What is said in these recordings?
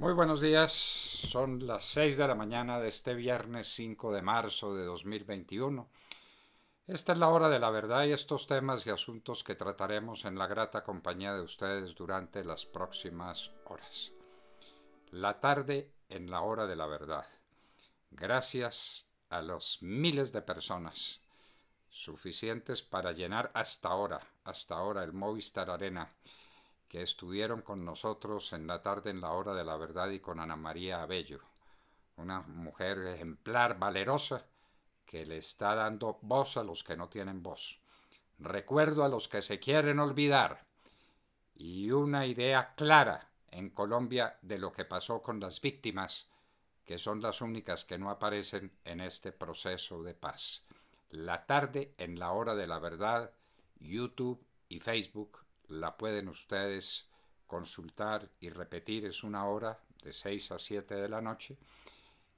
Muy buenos días, son las 6 de la mañana de este viernes 5 de marzo de 2021. Esta es la hora de la verdad y estos temas y asuntos que trataremos en la grata compañía de ustedes durante las próximas horas. La tarde en la hora de la verdad. Gracias a los miles de personas suficientes para llenar hasta ahora, hasta ahora el Movistar Arena que estuvieron con nosotros en la tarde en la hora de la verdad y con Ana María Abello, una mujer ejemplar, valerosa, que le está dando voz a los que no tienen voz, recuerdo a los que se quieren olvidar y una idea clara en Colombia de lo que pasó con las víctimas, que son las únicas que no aparecen en este proceso de paz. La tarde en la hora de la verdad, YouTube y Facebook la pueden ustedes consultar y repetir. Es una hora de 6 a 7 de la noche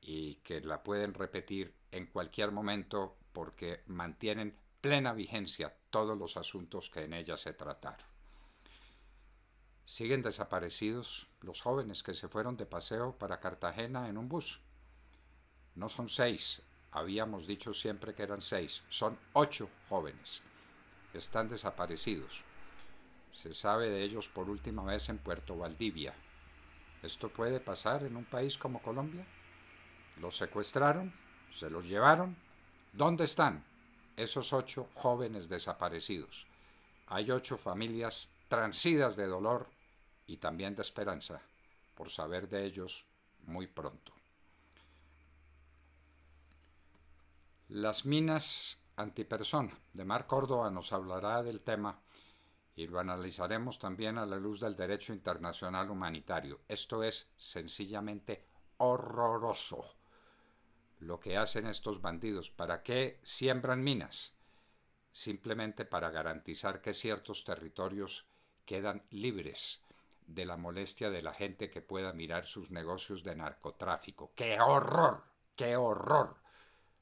y que la pueden repetir en cualquier momento porque mantienen plena vigencia todos los asuntos que en ella se trataron. Siguen desaparecidos los jóvenes que se fueron de paseo para Cartagena en un bus. No son seis, habíamos dicho siempre que eran seis, son ocho jóvenes. Están desaparecidos se sabe de ellos por última vez en Puerto Valdivia. ¿Esto puede pasar en un país como Colombia? ¿Los secuestraron? ¿Se los llevaron? ¿Dónde están esos ocho jóvenes desaparecidos? Hay ocho familias transidas de dolor y también de esperanza por saber de ellos muy pronto. Las minas antipersona. De Mar Córdoba nos hablará del tema y lo analizaremos también a la luz del derecho internacional humanitario. Esto es sencillamente horroroso lo que hacen estos bandidos. ¿Para qué siembran minas? Simplemente para garantizar que ciertos territorios quedan libres de la molestia de la gente que pueda mirar sus negocios de narcotráfico. ¡Qué horror! ¡Qué horror!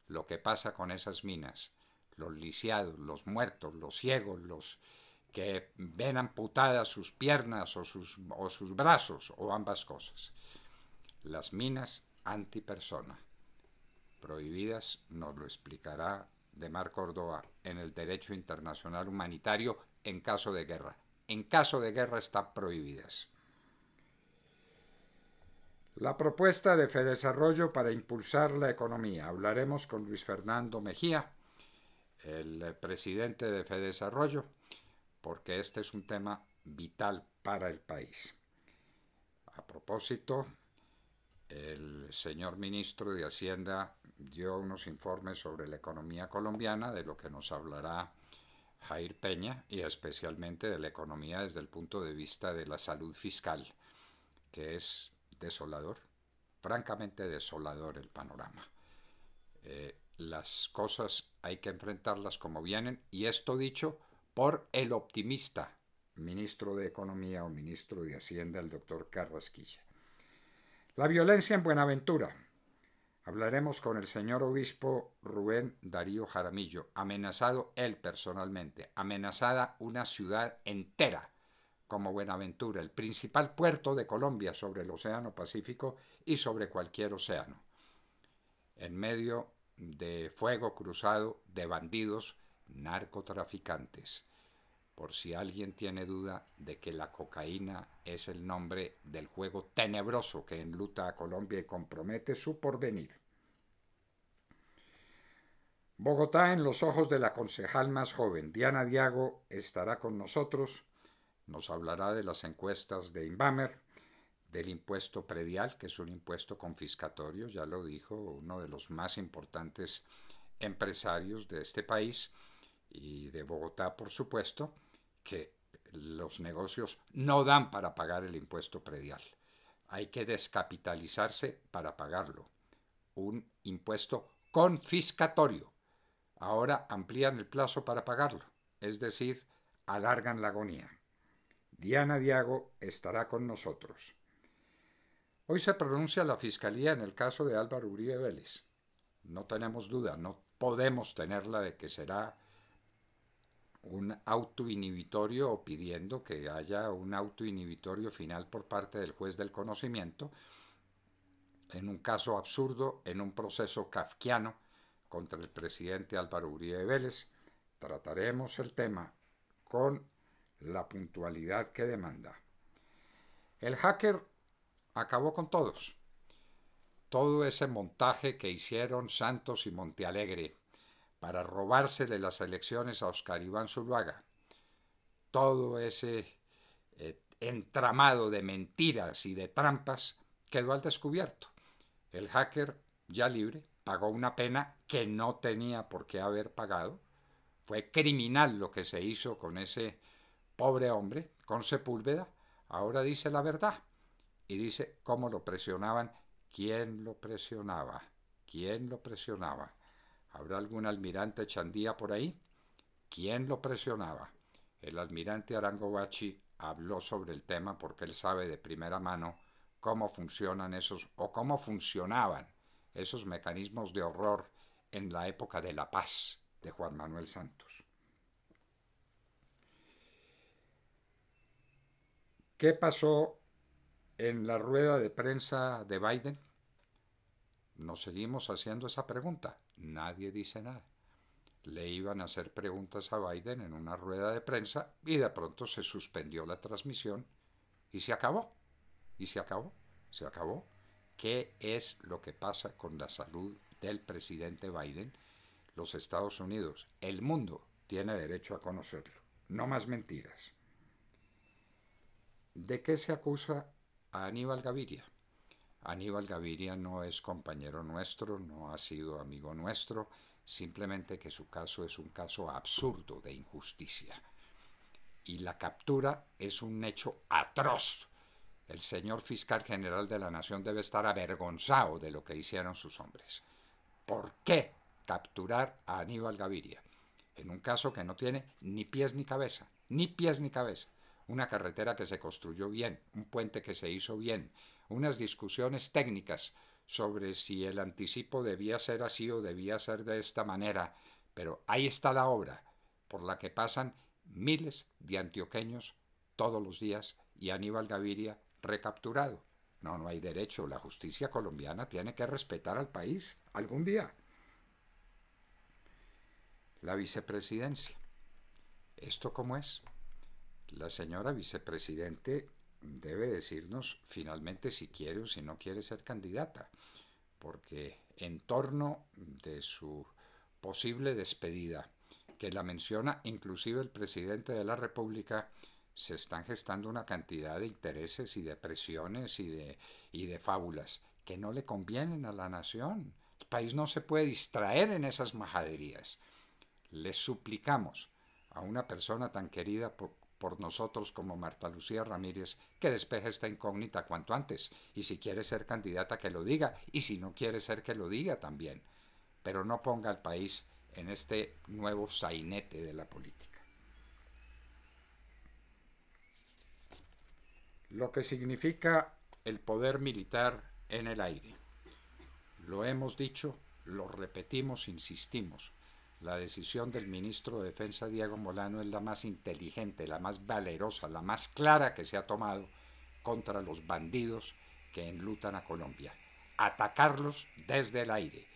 Lo que pasa con esas minas, los lisiados, los muertos, los ciegos, los que ven amputadas sus piernas o sus, brazos o ambas cosas. Las minas antipersona prohibidas nos lo explicará de Mar Córdoba en el derecho internacional humanitario en caso de guerra. En caso de guerra están prohibidas. La propuesta de FEDESarrollo para impulsar la economía. Hablaremos con Luis Fernando Mejía, el presidente de FEDESarrollo porque este es un tema vital para el país. A propósito, el señor ministro de Hacienda dio unos informes sobre la economía colombiana, de lo que nos hablará Jair Peña, y especialmente de la economía desde el punto de vista de la salud fiscal, que es desolador, francamente desolador el panorama. Eh, las cosas hay que enfrentarlas como vienen, y esto dicho, por el optimista, ministro de Economía o ministro de Hacienda, el doctor Carrasquilla. La violencia en Buenaventura. Hablaremos con el señor obispo Rubén Darío Jaramillo, amenazado él personalmente, amenazada una ciudad entera como Buenaventura, el principal puerto de Colombia sobre el Océano Pacífico y sobre cualquier océano, en medio de fuego cruzado de bandidos narcotraficantes, por si alguien tiene duda de que la cocaína es el nombre del juego tenebroso que enluta a Colombia y compromete su porvenir. Bogotá en los ojos de la concejal más joven, Diana Diago, estará con nosotros, nos hablará de las encuestas de Inbamer, del impuesto predial, que es un impuesto confiscatorio, ya lo dijo uno de los más importantes empresarios de este país, y de Bogotá, por supuesto, que los negocios no dan para pagar el impuesto predial. Hay que descapitalizarse para pagarlo. Un impuesto confiscatorio. Ahora amplían el plazo para pagarlo, es decir, alargan la agonía. Diana Diago estará con nosotros. Hoy se pronuncia la Fiscalía en el caso de Álvaro Uribe Vélez. No tenemos duda, no podemos tenerla de que será un autoinhibitorio o pidiendo que haya un autoinhibitorio final por parte del juez del conocimiento, en un caso absurdo, en un proceso kafkiano contra el presidente Álvaro Uribe Vélez, trataremos el tema con la puntualidad que demanda. El hacker acabó con todos. Todo ese montaje que hicieron Santos y Montealegre para robársele las elecciones a Oscar Iván Zuluaga. Todo ese eh, entramado de mentiras y de trampas quedó al descubierto. El hacker, ya libre, pagó una pena que no tenía por qué haber pagado. Fue criminal lo que se hizo con ese pobre hombre, con Sepúlveda. Ahora dice la verdad y dice cómo lo presionaban, quién lo presionaba, quién lo presionaba. ¿Habrá algún almirante Chandía por ahí? ¿Quién lo presionaba? El almirante Bachi habló sobre el tema porque él sabe de primera mano cómo funcionan esos o cómo funcionaban esos mecanismos de horror en la época de la paz de Juan Manuel Santos. ¿Qué pasó en la rueda de prensa de Biden? Nos seguimos haciendo esa pregunta. Nadie dice nada. Le iban a hacer preguntas a Biden en una rueda de prensa y de pronto se suspendió la transmisión y se acabó. Y se acabó. Se acabó. ¿Qué es lo que pasa con la salud del presidente Biden? Los Estados Unidos, el mundo, tiene derecho a conocerlo. No más mentiras. ¿De qué se acusa a Aníbal Gaviria? Aníbal Gaviria no es compañero nuestro, no ha sido amigo nuestro, simplemente que su caso es un caso absurdo de injusticia. Y la captura es un hecho atroz. El señor fiscal general de la Nación debe estar avergonzado de lo que hicieron sus hombres. ¿Por qué capturar a Aníbal Gaviria? En un caso que no tiene ni pies ni cabeza, ni pies ni cabeza una carretera que se construyó bien, un puente que se hizo bien, unas discusiones técnicas sobre si el anticipo debía ser así o debía ser de esta manera, pero ahí está la obra por la que pasan miles de antioqueños todos los días y Aníbal Gaviria recapturado. No, no hay derecho. La justicia colombiana tiene que respetar al país algún día. La vicepresidencia. ¿Esto cómo es? La señora vicepresidente debe decirnos finalmente si quiere o si no quiere ser candidata, porque en torno de su posible despedida, que la menciona inclusive el presidente de la República, se están gestando una cantidad de intereses y de presiones y de, y de fábulas que no le convienen a la nación. El país no se puede distraer en esas majaderías. Le suplicamos a una persona tan querida por, por nosotros como Marta Lucía Ramírez que despeje esta incógnita cuanto antes. Y si quiere ser candidata, que lo diga. Y si no quiere ser, que lo diga también. Pero no ponga al país en este nuevo sainete de la política. Lo que significa el poder militar en el aire. Lo hemos dicho, lo repetimos, insistimos. La decisión del ministro de Defensa Diego Molano es la más inteligente, la más valerosa, la más clara que se ha tomado contra los bandidos que enlutan a Colombia. Atacarlos desde el aire.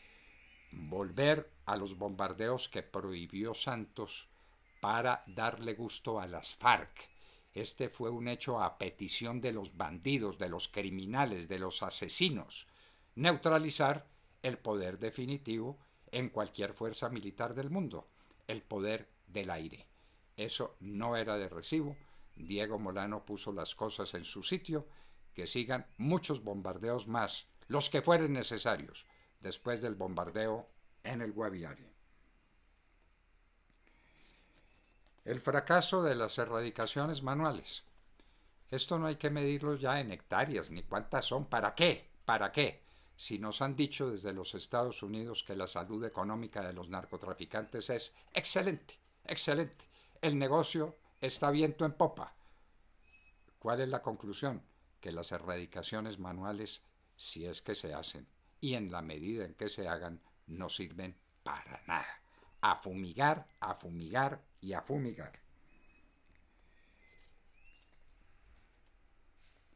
Volver a los bombardeos que prohibió Santos para darle gusto a las FARC. Este fue un hecho a petición de los bandidos, de los criminales, de los asesinos. Neutralizar el poder definitivo en cualquier fuerza militar del mundo, el poder del aire. Eso no era de recibo. Diego Molano puso las cosas en su sitio, que sigan muchos bombardeos más, los que fueren necesarios, después del bombardeo en el Guaviare. El fracaso de las erradicaciones manuales. Esto no hay que medirlo ya en hectáreas, ni cuántas son, ¿para qué? ¿Para qué? si nos han dicho desde los Estados Unidos que la salud económica de los narcotraficantes es excelente, excelente, el negocio está viento en popa. ¿Cuál es la conclusión? Que las erradicaciones manuales, si es que se hacen, y en la medida en que se hagan, no sirven para nada. A fumigar, a fumigar y a fumigar.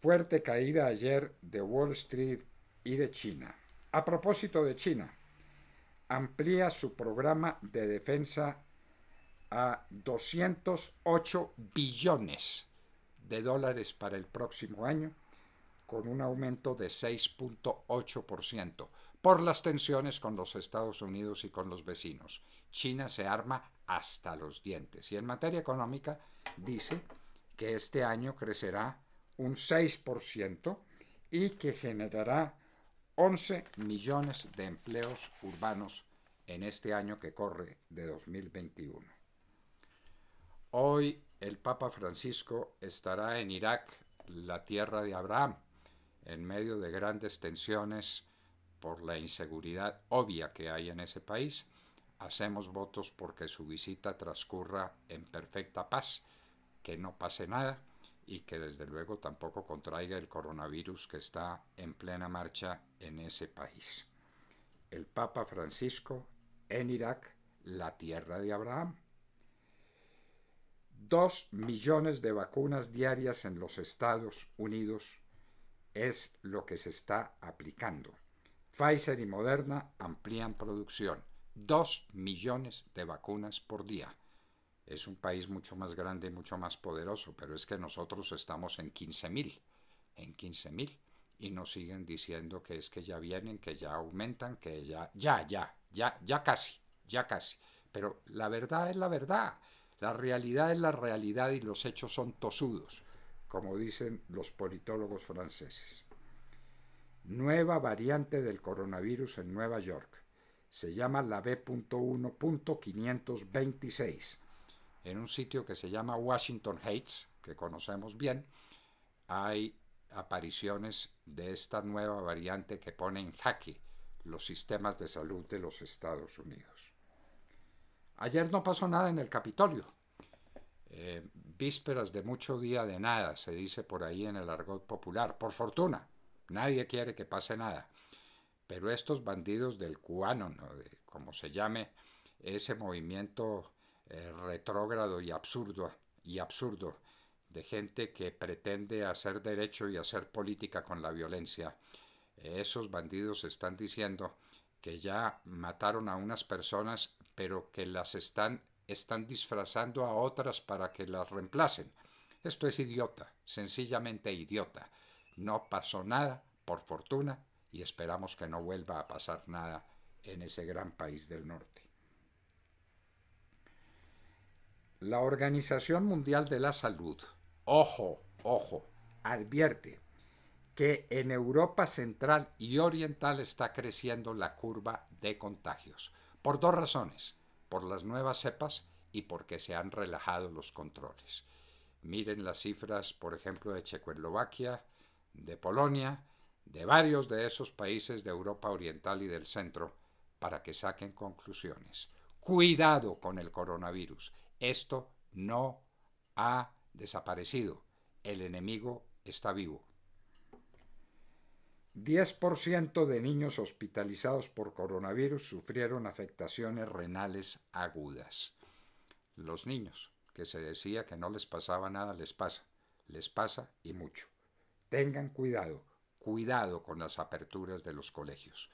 Fuerte caída ayer de Wall Street y de China. A propósito de China, amplía su programa de defensa a 208 billones de dólares para el próximo año, con un aumento de 6.8% por las tensiones con los Estados Unidos y con los vecinos. China se arma hasta los dientes. Y en materia económica dice que este año crecerá un 6% y que generará 11 millones de empleos urbanos en este año que corre de 2021. Hoy el Papa Francisco estará en Irak, la tierra de Abraham, en medio de grandes tensiones por la inseguridad obvia que hay en ese país. Hacemos votos porque su visita transcurra en perfecta paz, que no pase nada y que desde luego tampoco contraiga el coronavirus que está en plena marcha en ese país. El Papa Francisco en Irak, la tierra de Abraham. Dos millones de vacunas diarias en los Estados Unidos es lo que se está aplicando. Pfizer y Moderna amplían producción. Dos millones de vacunas por día es un país mucho más grande y mucho más poderoso, pero es que nosotros estamos en 15.000, en 15.000, y nos siguen diciendo que es que ya vienen, que ya aumentan, que ya, ya, ya, ya, ya casi, ya casi. Pero la verdad es la verdad, la realidad es la realidad y los hechos son tosudos, como dicen los politólogos franceses. Nueva variante del coronavirus en Nueva York. Se llama la B.1.526 en un sitio que se llama Washington Heights, que conocemos bien, hay apariciones de esta nueva variante que pone en jaque los sistemas de salud de los Estados Unidos. Ayer no pasó nada en el Capitolio. Eh, vísperas de mucho día de nada, se dice por ahí en el argot popular. Por fortuna, nadie quiere que pase nada. Pero estos bandidos del cubano, ¿no? de, como se llame, ese movimiento eh, retrógrado y absurdo, y absurdo de gente que pretende hacer derecho y hacer política con la violencia. Eh, esos bandidos están diciendo que ya mataron a unas personas, pero que las están, están disfrazando a otras para que las reemplacen. Esto es idiota, sencillamente idiota. No pasó nada, por fortuna, y esperamos que no vuelva a pasar nada en ese gran país del norte. La Organización Mundial de la Salud, ojo, ojo, advierte que en Europa Central y Oriental está creciendo la curva de contagios, por dos razones, por las nuevas cepas y porque se han relajado los controles. Miren las cifras, por ejemplo, de Checoslovaquia, de Polonia, de varios de esos países de Europa Oriental y del centro, para que saquen conclusiones. Cuidado con el coronavirus. Esto no ha desaparecido. El enemigo está vivo. 10% de niños hospitalizados por coronavirus sufrieron afectaciones renales agudas. Los niños, que se decía que no les pasaba nada, les pasa. Les pasa y mucho. Tengan cuidado, cuidado con las aperturas de los colegios,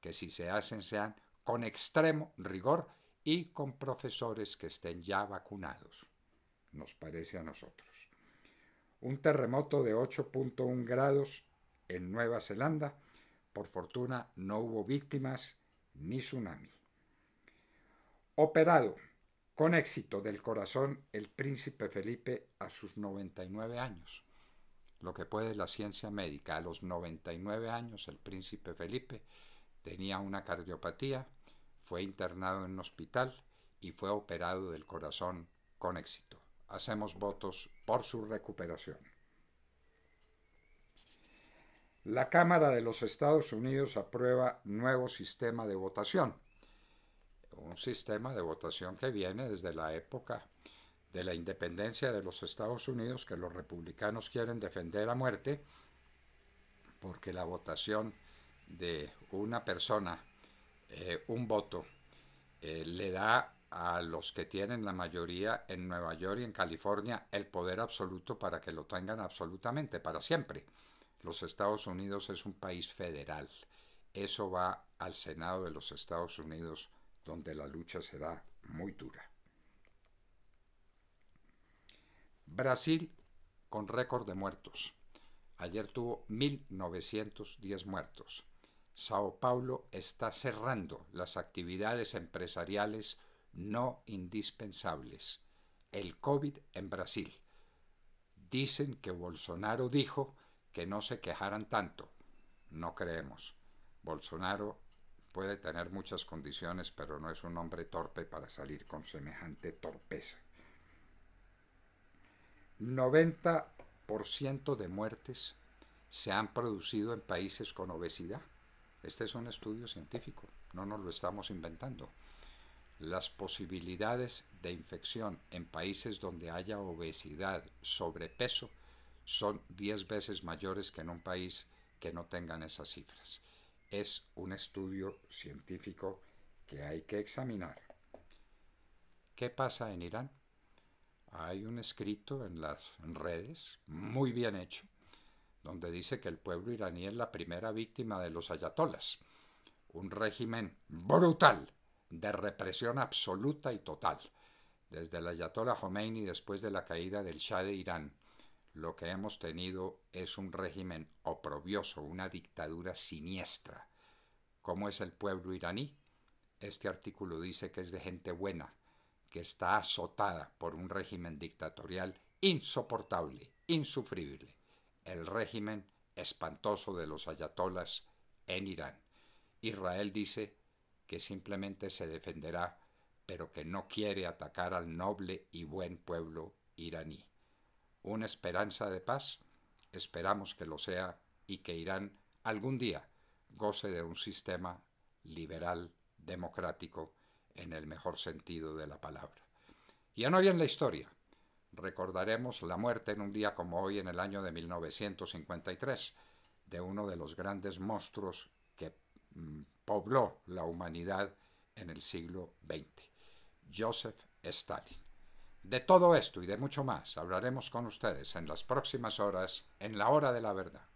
que si se hacen sean con extremo rigor y con profesores que estén ya vacunados, nos parece a nosotros. Un terremoto de 8.1 grados en Nueva Zelanda, por fortuna no hubo víctimas ni tsunami. Operado con éxito del corazón el príncipe Felipe a sus 99 años. Lo que puede la ciencia médica. A los 99 años el príncipe Felipe tenía una cardiopatía fue internado en un hospital y fue operado del corazón con éxito. Hacemos votos por su recuperación. La Cámara de los Estados Unidos aprueba nuevo sistema de votación. Un sistema de votación que viene desde la época de la independencia de los Estados Unidos que los republicanos quieren defender a muerte porque la votación de una persona eh, un voto eh, le da a los que tienen la mayoría en Nueva York y en California el poder absoluto para que lo tengan absolutamente, para siempre. Los Estados Unidos es un país federal. Eso va al Senado de los Estados Unidos, donde la lucha será muy dura. Brasil con récord de muertos. Ayer tuvo 1.910 muertos. Sao Paulo está cerrando las actividades empresariales no indispensables. El COVID en Brasil. Dicen que Bolsonaro dijo que no se quejaran tanto. No creemos. Bolsonaro puede tener muchas condiciones, pero no es un hombre torpe para salir con semejante torpeza. 90% de muertes se han producido en países con obesidad este es un estudio científico, no nos lo estamos inventando. Las posibilidades de infección en países donde haya obesidad, sobrepeso, son 10 veces mayores que en un país que no tengan esas cifras. Es un estudio científico que hay que examinar. ¿Qué pasa en Irán? Hay un escrito en las redes, muy bien hecho, donde dice que el pueblo iraní es la primera víctima de los ayatolas, un régimen brutal de represión absoluta y total, desde el ayatollah y después de la caída del Shah de Irán. Lo que hemos tenido es un régimen oprobioso, una dictadura siniestra. ¿Cómo es el pueblo iraní? Este artículo dice que es de gente buena, que está azotada por un régimen dictatorial insoportable, insufrible el régimen espantoso de los ayatolas en Irán. Israel dice que simplemente se defenderá, pero que no quiere atacar al noble y buen pueblo iraní. Una esperanza de paz, esperamos que lo sea y que Irán algún día goce de un sistema liberal democrático en el mejor sentido de la palabra. Ya no hay en la historia, recordaremos la muerte en un día como hoy en el año de 1953 de uno de los grandes monstruos que mm, pobló la humanidad en el siglo XX, Joseph Stalin. De todo esto y de mucho más hablaremos con ustedes en las próximas horas en la hora de la verdad.